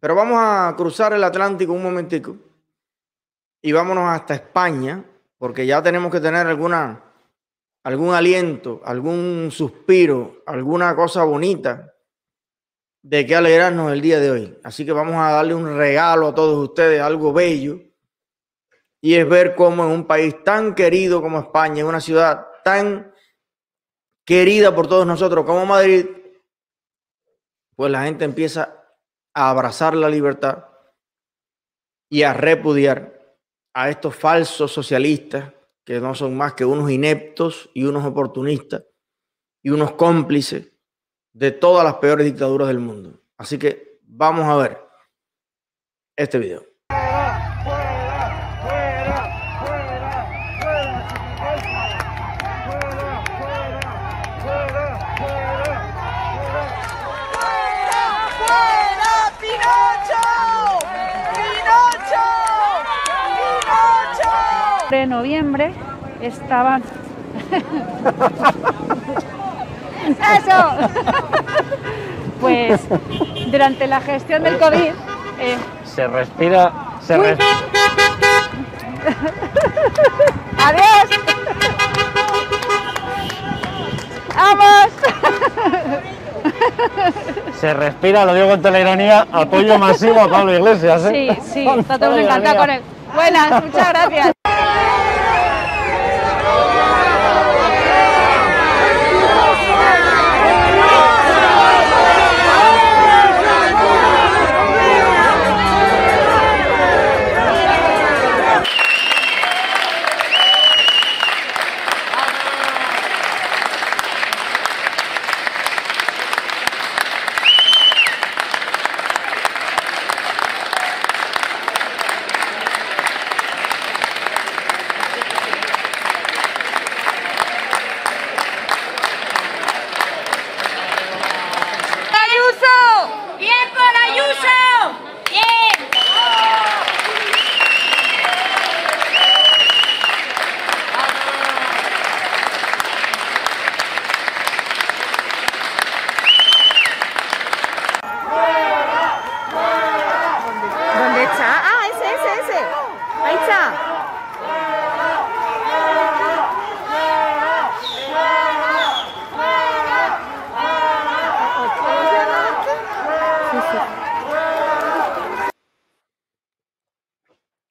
Pero vamos a cruzar el Atlántico un momentico y vámonos hasta España, porque ya tenemos que tener alguna, algún aliento, algún suspiro, alguna cosa bonita de que alegrarnos el día de hoy. Así que vamos a darle un regalo a todos ustedes, algo bello, y es ver cómo en un país tan querido como España, en una ciudad tan querida por todos nosotros como Madrid, pues la gente empieza a abrazar la libertad y a repudiar a estos falsos socialistas que no son más que unos ineptos y unos oportunistas y unos cómplices de todas las peores dictaduras del mundo. Así que vamos a ver este video. noviembre, estaban... ¡Eso! pues durante la gestión del COVID... Eh, se respira... Se respira ¡Adiós! ¡Vamos! Se respira, lo digo con toda la ironía, apoyo masivo a Pablo Iglesias. ¿eh? Sí, sí, todo encantado con él. Buenas, muchas gracias.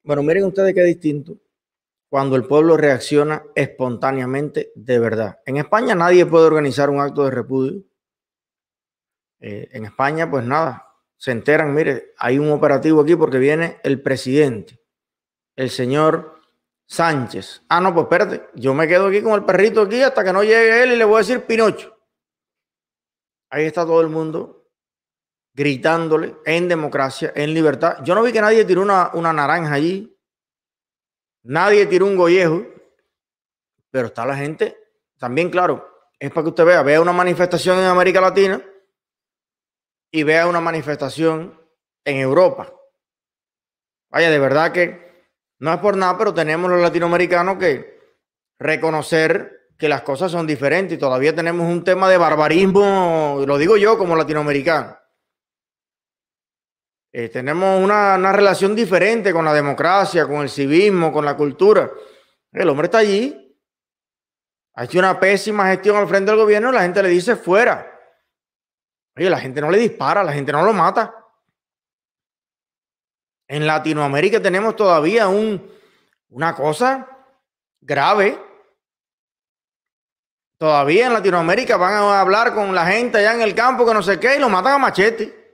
Bueno, miren ustedes qué distinto cuando el pueblo reacciona espontáneamente de verdad. En España nadie puede organizar un acto de repudio. Eh, en España, pues nada, se enteran, mire, hay un operativo aquí porque viene el presidente, el señor Sánchez. Ah, no, pues espérate, yo me quedo aquí con el perrito aquí hasta que no llegue él y le voy a decir Pinocho. Ahí está todo el mundo gritándole en democracia, en libertad. Yo no vi que nadie tiró una, una naranja allí, nadie tiró un gollejo, pero está la gente también, claro, es para que usted vea, vea una manifestación en América Latina y vea una manifestación en Europa. Vaya, de verdad que no es por nada, pero tenemos los latinoamericanos que reconocer que las cosas son diferentes y todavía tenemos un tema de barbarismo, lo digo yo como latinoamericano. Eh, tenemos una, relación diferente con la democracia, con el civismo, con la cultura. El hombre está allí. Ha hecho una pésima gestión al frente del gobierno. y La gente le dice fuera. Oye, la gente no le dispara, la gente no lo mata. En Latinoamérica tenemos todavía un, una cosa grave. Todavía en Latinoamérica van a hablar con la gente allá en el campo que no sé qué y lo matan a machete.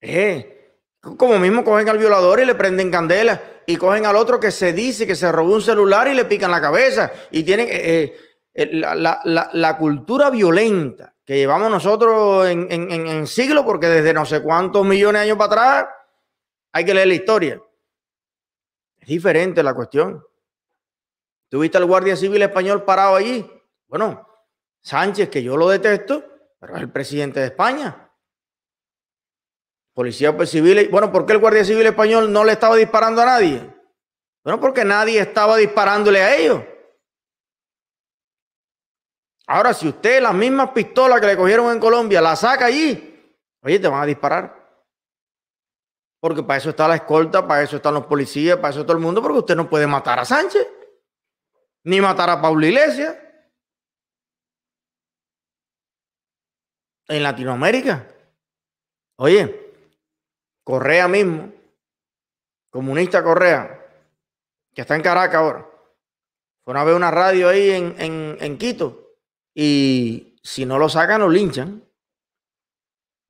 Eh, como mismo cogen al violador y le prenden candela y cogen al otro que se dice que se robó un celular y le pican la cabeza y tienen eh, eh, eh, la, cultura violenta que llevamos nosotros en, en, en siglos porque desde no sé cuántos millones de años para atrás hay que leer la historia. Es diferente la cuestión. Tuviste al guardia civil español parado allí. Bueno, Sánchez, que yo lo detesto, pero es el presidente de España. Policía pues, Bueno, ¿por qué el Guardia Civil español no le estaba disparando a nadie? Bueno, porque nadie estaba disparándole a ellos. Ahora, si usted las mismas pistolas que le cogieron en Colombia las saca allí, oye, te van a disparar. Porque para eso está la escolta, para eso están los policías, para eso todo el mundo, porque usted no puede matar a Sánchez, ni matar a Pablo Iglesias. En Latinoamérica. Oye, Correa mismo, comunista Correa, que está en Caracas ahora, fue una vez una radio ahí en, en, Quito y si no lo sacan, lo linchan.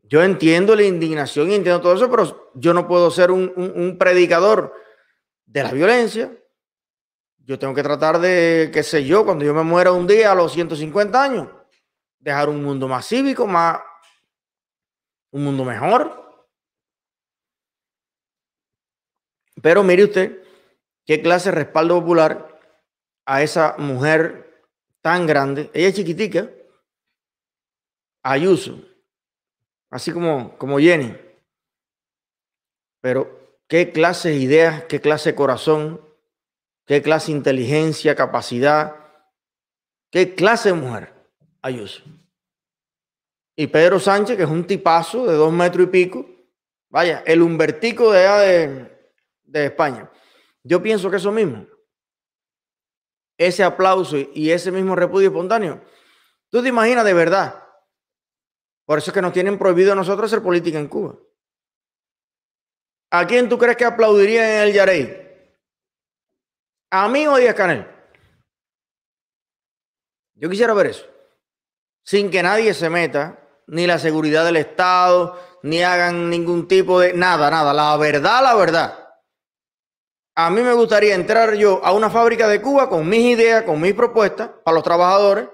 Yo entiendo la indignación y entiendo todo eso, pero yo no puedo ser un, predicador de la violencia. Yo tengo que tratar de, qué sé yo, cuando yo me muera un día a los 150 años, dejar un mundo más cívico, más un mundo mejor. Pero mire usted qué clase de respaldo popular a esa mujer tan grande. Ella es chiquitica. Ayuso. Así como, como Jenny. Pero qué clase de ideas, qué clase de corazón, qué clase de inteligencia, capacidad, qué clase de mujer. Ayuso. Y Pedro Sánchez, que es un tipazo de dos metros y pico. Vaya, el Humbertico de allá de, de España. Yo pienso que eso mismo, ese aplauso y ese mismo repudio espontáneo, tú te imaginas de verdad. Por eso es que nos tienen prohibido a nosotros hacer política en Cuba. ¿A quién tú crees que aplaudiría en el Yarey? ¿A mí o a Díaz Canel? Yo quisiera ver eso. Sin que nadie se meta, ni la seguridad del Estado, ni hagan ningún tipo de nada, nada. La verdad, la verdad a mí me gustaría entrar yo a una fábrica de Cuba con mis ideas, con mis propuestas para los trabajadores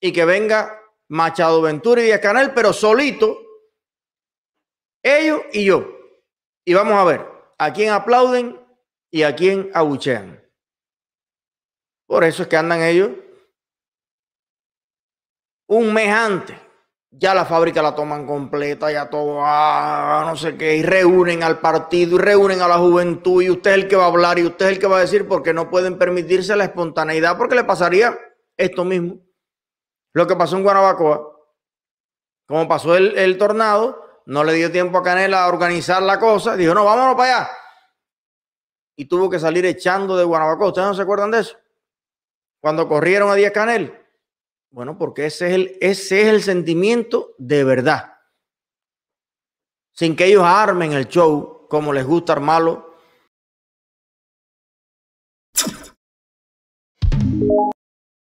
y que venga Machado Ventura y Díaz Canel, pero solito, ellos y yo. Y vamos a ver a quién aplauden y a quién abuchean. Por eso es que andan ellos un mes antes ya la fábrica la toman completa, ya todo, ah, no sé qué, y reúnen al partido y reúnen a la juventud y usted es el que va a hablar y usted es el que va a decir porque no pueden permitirse la espontaneidad porque le pasaría esto mismo. Lo que pasó en Guanabacoa, como pasó el, tornado, no le dio tiempo a Canela a organizar la cosa, dijo, no, vámonos para allá. Y tuvo que salir echando de Guanabacoa. ¿Ustedes no se acuerdan de eso? Cuando corrieron a Díaz Canel bueno, porque ese es el, ese el sentimiento de verdad. Sin que ellos armen el show como les gusta armarlo